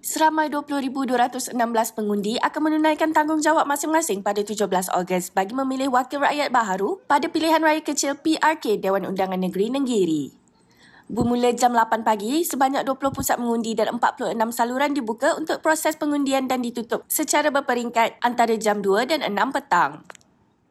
Seramai 20,216 pengundi akan menunaikan tanggungjawab masing-masing pada 17 Ogos bagi memilih wakil rakyat baharu pada pilihan raya kecil PRK Dewan Undangan Negeri Negeri. Bermula jam 8 pagi, sebanyak 20 pusat mengundi dan 46 saluran dibuka untuk proses pengundian dan ditutup secara berperingkat antara jam 2 dan 6 petang.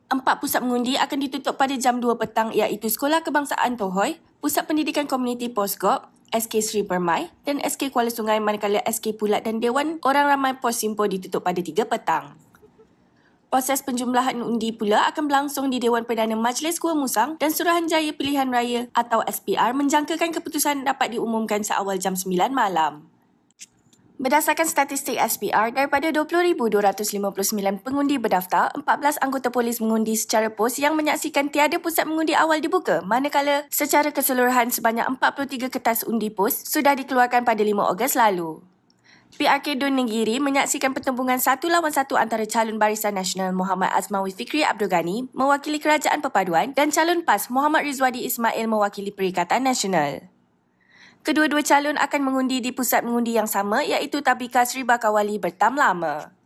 Empat pusat mengundi akan ditutup pada jam 2 petang iaitu Sekolah Kebangsaan Tohoi, Pusat Pendidikan Komuniti Posgop, SK Sri Permai dan SK Kuala Sungai manakala SK Pulat dan Dewan Orang Ramai Pos Simpo ditutup pada 3 petang. Proses penjumlahan undi pula akan berlangsung di Dewan Perdana Majlis Kua Musang dan Suruhanjaya Pilihan Raya atau SPR menjangkakan keputusan dapat diumumkan seawal jam 9 malam. Berdasarkan statistik SPR, daripada 20,259 pengundi berdaftar, 14 anggota polis mengundi secara pos yang menyaksikan tiada pusat mengundi awal dibuka, manakala secara keseluruhan sebanyak 43 kertas undi pos sudah dikeluarkan pada 5 Ogos lalu. PRK Dun Negeri menyaksikan pertembungan satu lawan satu antara calon Barisan Nasional Muhammad Azmawi Fikri Abdul Ghani mewakili Kerajaan Perpaduan dan calon PAS Muhammad Rizwadi Ismail mewakili Perikatan Nasional. Kedua-dua calon akan mengundi di pusat mengundi yang sama iaitu Tabika Sri Bakawali Bertam Lama.